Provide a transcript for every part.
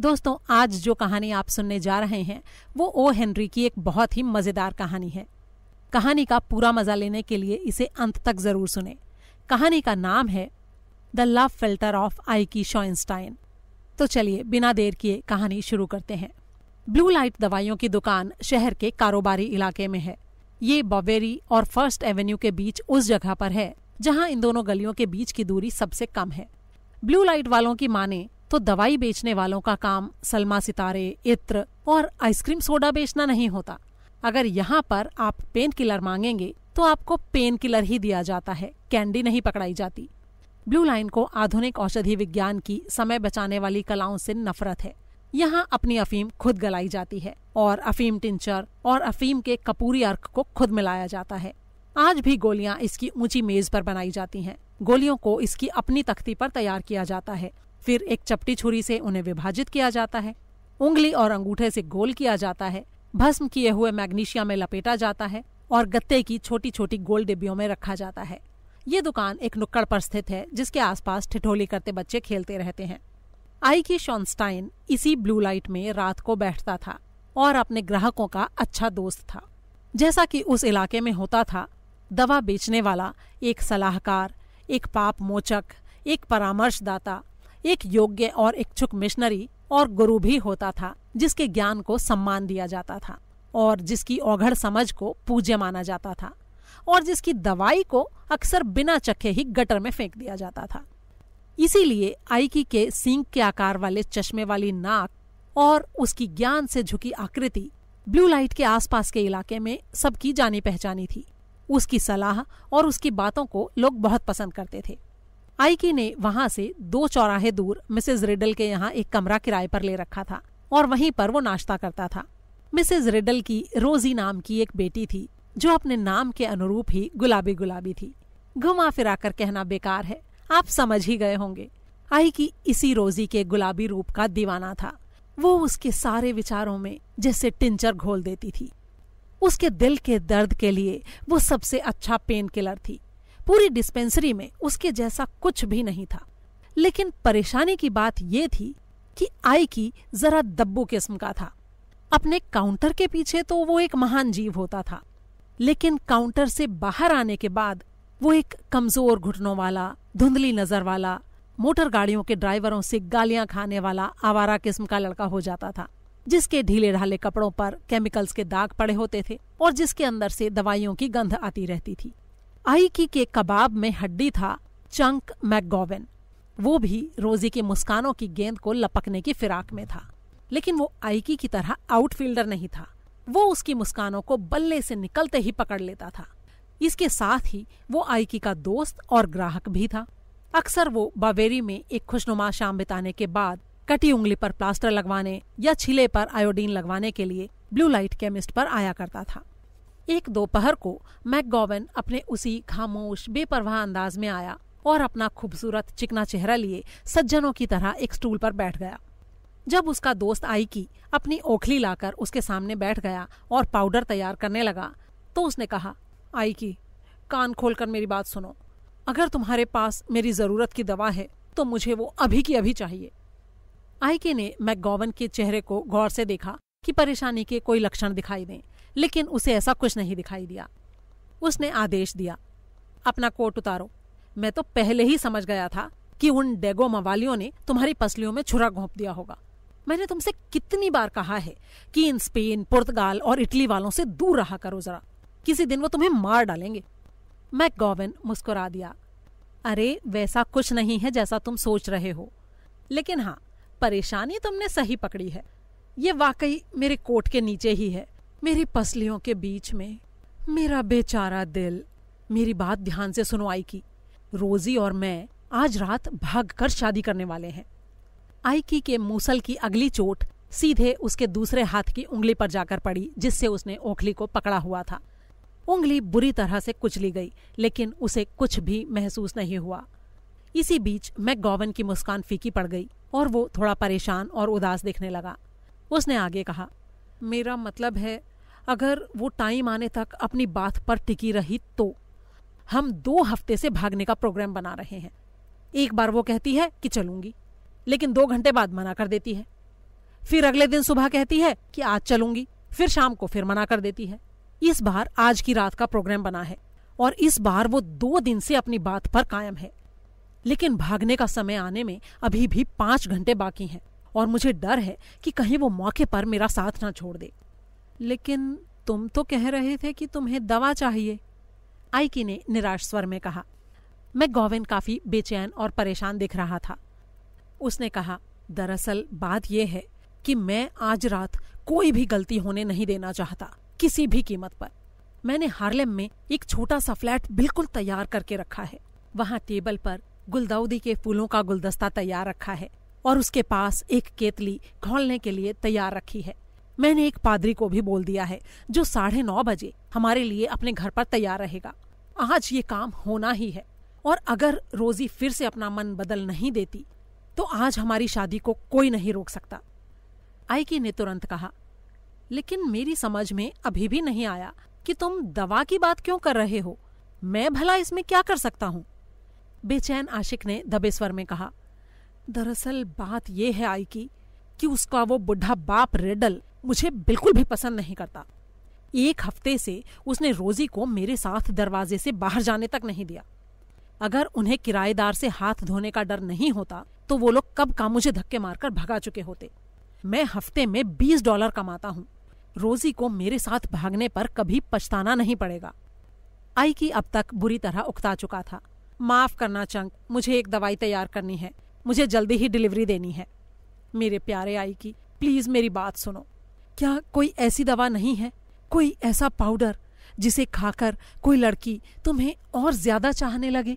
दोस्तों आज जो कहानी आप सुनने जा रहे हैं वो ओ हेनरी की एक बहुत ही मजेदार कहानी है कहानी का पूरा मजा लेने के लिए इसे अंत तक जरूर सुने कहानी का नाम है the love philtre of Ikey Schoenstein तो चलिए बिना देर किए कहानी शुरू करते हैं ब्लू लाइट दवाइयों की दुकान शहर के कारोबारी इलाके में है ये बवेरी और फर्स्ट एवेन्यू के बीच उस जगह पर है जहां इन दोनों गलियों के बीच की दूरी सबसे कम है ब्लू लाइट वालों की माने तो दवाई बेचने वालों का काम सलमा सितारे इत्र और आइसक्रीम सोडा बेचना नहीं होता अगर यहाँ पर आप पेन किलर मांगेंगे तो आपको पेन किलर ही दिया जाता है कैंडी नहीं पकड़ाई जाती ब्लू लाइन को आधुनिक औषधि विज्ञान की समय बचाने वाली कलाओं से नफरत है यहाँ अपनी अफीम खुद गलाई जाती है और अफीम टिंचर और अफीम के कपूरी अर्क को खुद मिलाया जाता है आज भी गोलियां इसकी ऊंची मेज पर बनाई जाती हैं। गोलियों को इसकी अपनी तख्ती पर तैयार किया जाता है फिर एक चपटी छुरी से उन्हें विभाजित किया जाता है उंगली और अंगूठे से गोल किया जाता है भस्म किए हुए मैग्नीशिया में लपेटा जाता है और गत्ते की छोटी छोटी गोल डिब्बियों में रखा जाता है ये दुकान एक नुक्कड़ पर स्थित है जिसके आसपास ठिठोली करते बच्चे खेलते रहते हैं आई की शॉन्स्टाइन इसी ब्लू लाइट में रात को बैठता था और अपने ग्राहकों का अच्छा दोस्त था जैसा कि उस इलाके में होता था दवा बेचने वाला एक सलाहकार एक पाप मोचक एक परामर्शदाता एक योग्य और इच्छुक मिशनरी और गुरु भी होता था जिसके ज्ञान को सम्मान दिया जाता था और जिसकी ओघड़ समझ को पूज्य माना जाता था और जिसकी दवाई को अक्सर बिना चखे ही गटर में फेंक दिया जाता था इसीलिए आईकी के सींग के आकार वाले चश्मे वाली नाक और उसकी ज्ञान से झुकी आकृति ब्लू लाइट के आसपास के इलाके में सबकी जानी पहचानी थी उसकी सलाह और उसकी बातों को लोग बहुत पसंद करते थे आईकी ने वहां से दो चौराहे दूर मिसेज रिडल के यहाँ एक कमरा किराए पर ले रखा था और वहीं पर वो नाश्ता करता था मिसेज रिडल की रोजी नाम की एक बेटी थी जो अपने नाम के अनुरूप ही गुलाबी गुलाबी थी घुमा फिरा कर कहना बेकार है आप समझ ही गए होंगे आई की इसी रोजी के गुलाबी रूप का दीवाना था वो उसके सारे विचारों में जैसे टिंचर घोल देती थी उसके दिल के दर्द के लिए वो सबसे अच्छा पेन किलर थी पूरी डिस्पेंसरी में उसके जैसा कुछ भी नहीं था लेकिन परेशानी की बात यह थी कि आई की जरा दब्बू किस्म का था अपने काउंटर के पीछे तो वो एक महान जीव होता था लेकिन काउंटर से बाहर आने के बाद वो एक कमजोर घुटनों वाला धुंधली नजर वाला मोटर गाड़ियों के ड्राइवरों से गालियां खाने वाला आवारा किस्म का लड़का हो जाता था जिसके ढीले ढाले कपड़ों पर केमिकल्स के दाग पड़े होते थे और जिसके अंदर से दवाइयों की गंध आती रहती थी आईकी के कबाब में हड्डी था चंक मैकगोवेन वो भी रोजी की मुस्कानों की गेंद को लपकने की फिराक में था लेकिन वो आईकी की तरह आउटफील्डर नहीं था वो उसकी मुस्कानों को बल्ले से निकलते ही पकड़ लेता था इसके साथ ही वो आईकी का दोस्त और ग्राहक भी था अक्सर वो बावेरी में एक खुशनुमा शाम बिताने के बाद कटी उंगली पर प्लास्टर लगवाने या छिले पर आयोडीन लगवाने के लिए ब्लू लाइट केमिस्ट पर आया करता था एक दोपहर को मैकगोवन अपने उसी खामोश बेपरवाह अंदाज में आया और अपना खूबसूरत चिकना चेहरा लिए सज्जनों की तरह एक स्टूल पर बैठ गया जब उसका दोस्त आई की अपनी ओखली लाकर उसके सामने बैठ गया और पाउडर तैयार करने लगा तो उसने कहा आई की कान खोलकर मेरी बात सुनो अगर तुम्हारे पास मेरी ज़रूरत की दवा है तो मुझे वो अभी की अभी चाहिए आईके ने मैकगोवन के चेहरे को गौर से देखा कि परेशानी के कोई लक्षण दिखाई दें लेकिन उसे ऐसा कुछ नहीं दिखाई दिया उसने आदेश दिया अपना कोट उतारो मैं तो पहले ही समझ गया था कि उन डेगो मवालियों ने तुम्हारी पसलियों में छुरा घोंप दिया होगा मैंने तुमसे कितनी बार कहा है कि इन स्पेन पुर्तगाल और इटली वालों से दूर रहा करो जरा किसी दिन वो तुम्हें मार डालेंगे गोविन मुस्कुरा दिया अरे वैसा कुछ नहीं है जैसा तुम सोच रहे हो लेकिन हाँ परेशानी तुमने सही पकड़ी है ये वाकई मेरे कोट के नीचे ही है मेरी पसलियों के बीच में मेरा बेचारा दिल मेरी बात ध्यान से सुनवाई की रोजी और मैं आज रात कर शादी करने वाले हैं आईकी के मूसल की अगली चोट सीधे उसके दूसरे हाथ की उंगली पर जाकर पड़ी जिससे उसने ओखली को पकड़ा हुआ था उंगली बुरी तरह से कुचली गई लेकिन उसे कुछ भी महसूस नहीं हुआ इसी बीच मैकगोवन की मुस्कान फीकी पड़ गई और वो थोड़ा परेशान और उदास दिखने लगा उसने आगे कहा मेरा मतलब है अगर वो टाइम आने तक अपनी बात पर टिकी रही तो हम दो हफ्ते से भागने का प्रोग्राम बना रहे हैं एक बार वो कहती है कि चलूंगी लेकिन दो घंटे बाद मना कर देती है फिर अगले दिन सुबह कहती है कि आज चलूंगी फिर शाम को फिर मना कर देती है इस बार आज की रात का प्रोग्राम बना है और इस बार वो दो दिन से अपनी बात पर कायम है लेकिन भागने का समय आने में अभी भी पांच घंटे बाकी हैं और मुझे डर है कि कहीं वो मौके पर मेरा साथ ना छोड़ दे लेकिन तुम तो कह रहे थे कि तुम्हें दवा चाहिए आईकी ने निराश स्वर में कहा मैं गोविंद काफी बेचैन और परेशान दिख रहा था उसने कहा दरअसल बात यह है कि मैं आज रात कोई भी गलती होने नहीं देना चाहता किसी भी कीमत पर मैंने हार्लेम में एक छोटा सा फ्लैट बिल्कुल तैयार करके रखा है वहाँ टेबल पर गुलदाउदी के फूलों का गुलदस्ता तैयार रखा है और उसके पास एक केतली घोलने के लिए तैयार रखी है मैंने एक पादरी को भी बोल दिया है जो साढ़े नौ बजे हमारे लिए अपने घर पर तैयार रहेगा आज ये काम होना ही है और अगर रोजी फिर से अपना मन बदल नहीं देती तो आज हमारी शादी को कोई नहीं रोक सकता आईकी ने तुरंत कहा लेकिन मेरी समझ में अभी भी नहीं आया कि तुम दवा की बात क्यों कर रहे हो मैं भला इसमें क्या कर सकता हूँ बेचैन आशिक ने दबे स्वर में कहा दरअसल बात यह है आई की कि उसका वो बुढ़ा बाप रेडल मुझे बिल्कुल भी पसंद नहीं करता एक हफ्ते से उसने रोजी को मेरे साथ दरवाजे से बाहर जाने तक नहीं दिया अगर उन्हें किराएदार से हाथ धोने का डर नहीं होता तो वो लोग कब का मुझे धक्के मारकर भगा चुके होते मैं हफ्ते में बीस डॉलर कमाता हूँ रोजी को मेरे साथ भागने पर कभी पछताना नहीं पड़ेगा आई की अब तक बुरी तरह उकता चुका था माफ करना चंक मुझे एक दवाई तैयार करनी है मुझे जल्दी ही डिलीवरी देनी है मेरे प्यारे आई की प्लीज़ मेरी बात सुनो क्या कोई ऐसी दवा नहीं है कोई ऐसा पाउडर जिसे खाकर कोई लड़की तुम्हें और ज्यादा चाहने लगे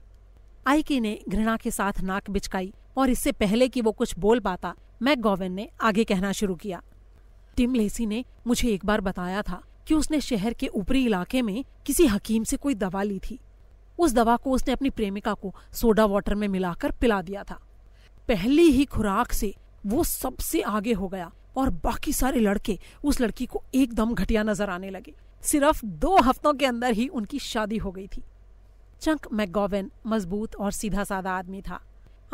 आईकी ने घृणा के साथ नाक बिचकाई और इससे पहले कि वो कुछ बोल पाता मैक गोवेन ने आगे कहना शुरू किया टिम लेसी ने मुझे एक बार बताया था कि उसने शहर के ऊपरी इलाके में किसी हकीम से कोई दवा ली थी उस दवा को उसने अपनी प्रेमिका को सोडा वाटर में मिलाकर पिला दिया था पहली ही खुराक से वो सबसे आगे हो गया और बाकी सारे लड़के उस लड़की को एकदम घटिया नजर आने लगे सिर्फ दो हफ्तों के अंदर ही उनकी शादी हो गई थी चंक मैकगोवेन मजबूत और सीधा साधा आदमी था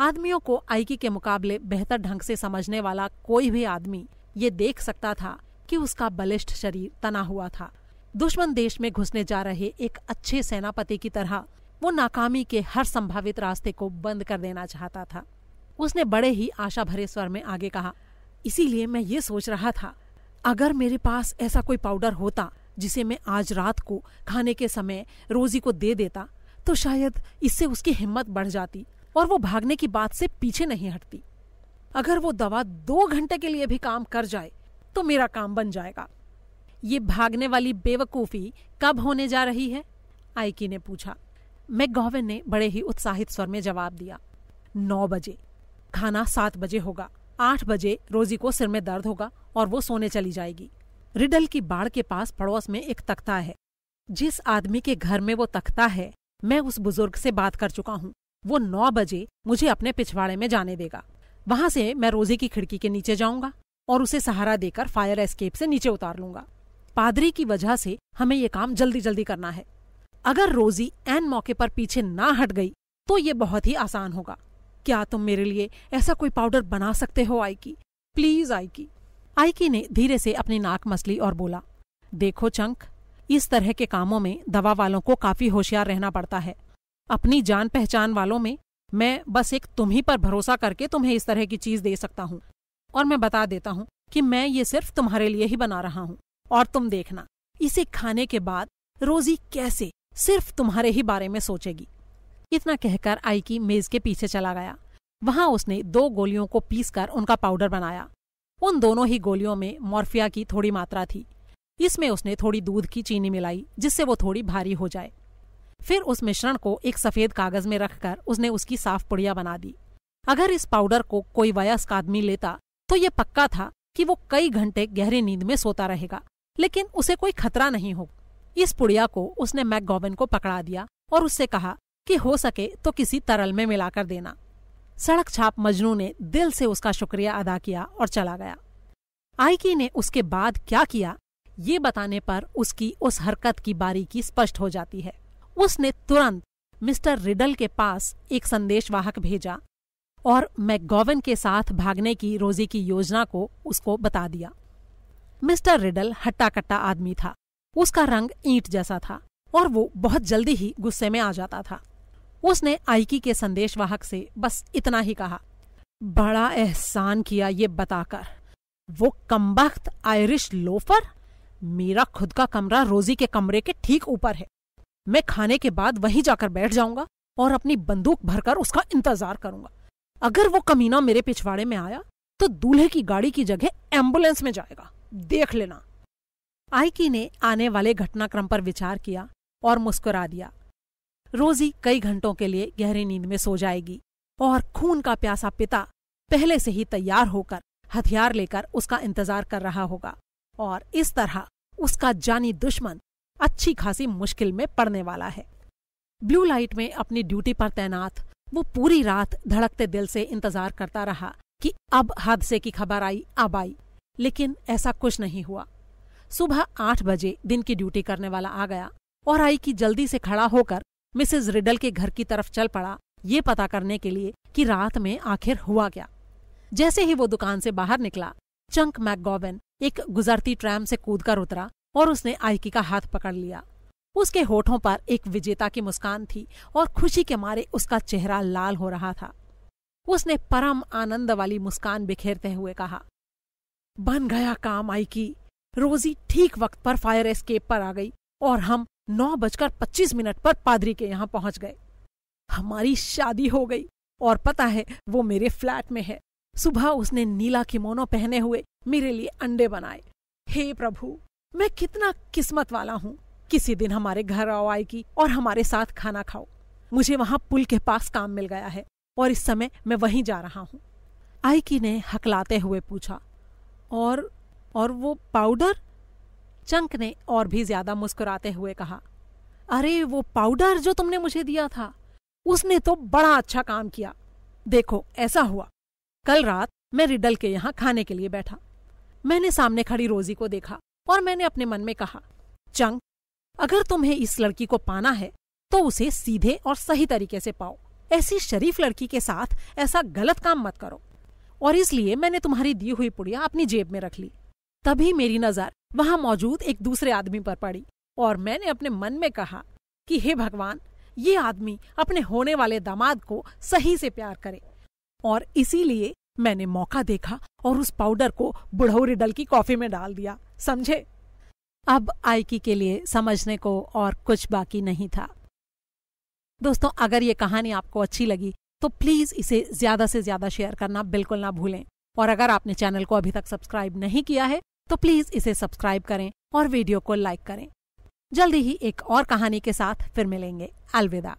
आदमियों को आईकी के मुकाबले बेहतर ढंग से समझने वाला कोई भी आदमी ये देख सकता था कि उसका बलिष्ठ शरीर तना हुआ था दुश्मन देश में घुसने जा रहे एक अच्छे सेनापति की तरह वो नाकामी के हर संभावित रास्ते को बंद कर देना चाहता था उसने बड़े ही आशा भरे स्वर में आगे कहा इसीलिए मैं ये सोच रहा था अगर मेरे पास ऐसा कोई पाउडर होता जिसे मैं आज रात को खाने के समय रोजी को दे देता तो शायद इससे उसकी हिम्मत बढ़ जाती और वो भागने की बात से पीछे नहीं हटती अगर वो दवा दो घंटे के लिए भी काम कर जाए तो मेरा काम बन जाएगा ये भागने वाली बेवकूफ़ी कब होने जा रही है आईकी ने पूछा मैकगोवन ने बड़े ही उत्साहित स्वर में जवाब दिया नौ बजे खाना सात बजे होगा आठ बजे रोजी को सिर में दर्द होगा और वो सोने चली जाएगी रिडल की बाढ़ के पास पड़ोस में एक तख्ता है जिस आदमी के घर में वो तख्ता है मैं उस बुजुर्ग से बात कर चुका हूँ वो नौ बजे मुझे अपने पिछवाड़े में जाने देगा वहां से मैं रोजी की खिड़की के नीचे जाऊंगा और उसे सहारा देकर फायर एस्केप से नीचे उतार लूंगा पादरी की वजह से हमें ये काम जल्दी जल्दी करना है अगर रोजी एन मौके पर पीछे ना हट गई तो ये बहुत ही आसान होगा क्या तुम मेरे लिए ऐसा कोई पाउडर बना सकते हो आईकी प्लीज आइकी आइकी ने धीरे से अपनी नाक मसली और बोला देखो चंक इस तरह के कामों में दवा वालों को काफी होशियार रहना पड़ता है अपनी जान पहचान वालों में मैं बस एक तुम्ही पर भरोसा करके तुम्हें इस तरह की चीज दे सकता हूँ और मैं बता देता हूँ कि मैं ये सिर्फ तुम्हारे लिए ही बना रहा हूँ और तुम देखना इसे खाने के बाद रोजी कैसे सिर्फ तुम्हारे ही बारे में सोचेगी इतना कहकर आई की मेज के पीछे चला गया वहां उसने दो गोलियों को पीसकर उनका पाउडर बनाया उन दोनों ही गोलियों में मॉर्फिया की थोड़ी मात्रा थी इसमें उसने थोड़ी दूध की चीनी मिलाई जिससे वो थोड़ी भारी हो जाए फिर उस मिश्रण को एक सफेद कागज में रखकर उसने उसकी साफ पुड़िया बना दी अगर इस पाउडर को कोई वयस्क आदमी लेता तो ये पक्का था कि वो कई घंटे गहरी नींद में सोता रहेगा लेकिन उसे कोई खतरा नहीं हो इस पुड़िया को उसने मैकगोवन को पकड़ा दिया और उससे कहा कि हो सके तो किसी तरल में मिलाकर देना सड़क छाप मजनू ने दिल से उसका शुक्रिया अदा किया और चला गया आईकी ने उसके बाद क्या किया ये बताने पर उसकी उस हरकत की बारीकी स्पष्ट हो जाती है उसने तुरंत मिस्टर रिडल के पास एक संदेशवाहक भेजा और मैकगोवन के साथ भागने की रोजी की योजना को उसको बता दिया मिस्टर रिडल हट्टा कट्टा आदमी था उसका रंग ईंट जैसा था और वो बहुत जल्दी ही गुस्से में आ जाता था उसने आईकी के संदेशवाहक से बस इतना ही कहा बड़ा एहसान किया ये बताकर वो कमबख्त आयरिश लोफर मेरा खुद का कमरा रोजी के कमरे के ठीक ऊपर है मैं खाने के बाद वहीं जाकर बैठ जाऊंगा और अपनी बंदूक भरकर उसका इंतजार करूंगा अगर वो कमीना मेरे पिछवाड़े में आया तो दूल्हे की गाड़ी की जगह एम्बुलेंस में जाएगा देख लेना आईकी ने आने वाले घटनाक्रम पर विचार किया और मुस्कुरा दिया रोजी कई घंटों के लिए गहरी नींद में सो जाएगी और खून का प्यासा पिता पहले से ही तैयार होकर हथियार लेकर उसका इंतजार कर रहा होगा और इस तरह उसका जानी दुश्मन अच्छी खासी मुश्किल में पड़ने वाला है ब्लू लाइट में अपनी ड्यूटी पर तैनात वो पूरी रात धड़कते दिल से इंतजार करता रहा कि अब हादसे की खबर आई अब आई लेकिन ऐसा कुछ नहीं हुआ सुबह आठ बजे दिन की ड्यूटी करने वाला आ गया और आई की जल्दी से खड़ा होकर मिसेज रिडल के घर की तरफ चल पड़ा ये पता करने के लिए कि रात में आखिर हुआ क्या जैसे ही वो दुकान से बाहर निकला चंक मैकगॉवन एक गुजरती ट्रैम से कूदकर उतरा और उसने आइकी का हाथ पकड़ लिया उसके होठों पर एक विजेता की मुस्कान थी और खुशी के मारे उसका चेहरा लाल हो रहा था उसने परम आनंद वाली मुस्कान बिखेरते हुए कहा बन गया काम आइकी रोजी ठीक वक्त पर फायर एस्केप पर आ गई और हम नौ बजकर पच्चीस मिनट पर पादरी के यहाँ पहुंच गए हमारी शादी हो गई और पता है वो मेरे फ्लैट में है सुबह उसने नीला किमोनो पहने हुए मेरे लिए अंडे बनाए हे प्रभु मैं कितना किस्मत वाला हूँ किसी दिन हमारे घर आओ आएगी और हमारे साथ खाना खाओ मुझे वहां पुल के पास काम मिल गया है और इस समय मैं वहीं जा रहा हूँ आईकी ने हकलाते हुए पूछा और और वो पाउडर चंक ने और भी ज्यादा मुस्कुराते हुए कहा अरे वो पाउडर जो तुमने मुझे दिया था उसने तो बड़ा अच्छा काम किया देखो ऐसा हुआ कल रात मैं रिडल के यहाँ खाने के लिए बैठा मैंने सामने खड़ी रोजी को देखा और मैंने अपने मन में कहा चंक अगर तुम्हें इस लड़की को पाना है तो उसे सीधे और सही तरीके से पाओ ऐसी शरीफ लड़की के साथ ऐसा गलत काम मत करो और इसलिए मैंने तुम्हारी दी हुई पुड़िया अपनी जेब में रख ली तभी मेरी नजर वहां मौजूद एक दूसरे आदमी पर पड़ी और मैंने अपने मन में कहा कि हे भगवान ये आदमी अपने होने वाले दामाद को सही से प्यार करे और इसीलिए मैंने मौका देखा और उस पाउडर को बुढ़ौरी डल की कॉफी में डाल दिया समझे अब आयकी के लिए समझने को और कुछ बाकी नहीं था दोस्तों अगर ये कहानी आपको अच्छी लगी तो प्लीज इसे ज्यादा से ज्यादा शेयर करना बिल्कुल ना भूलें और अगर आपने चैनल को अभी तक सब्सक्राइब नहीं किया है तो प्लीज इसे सब्सक्राइब करें और वीडियो को लाइक करें जल्दी ही एक और कहानी के साथ फिर मिलेंगे अलविदा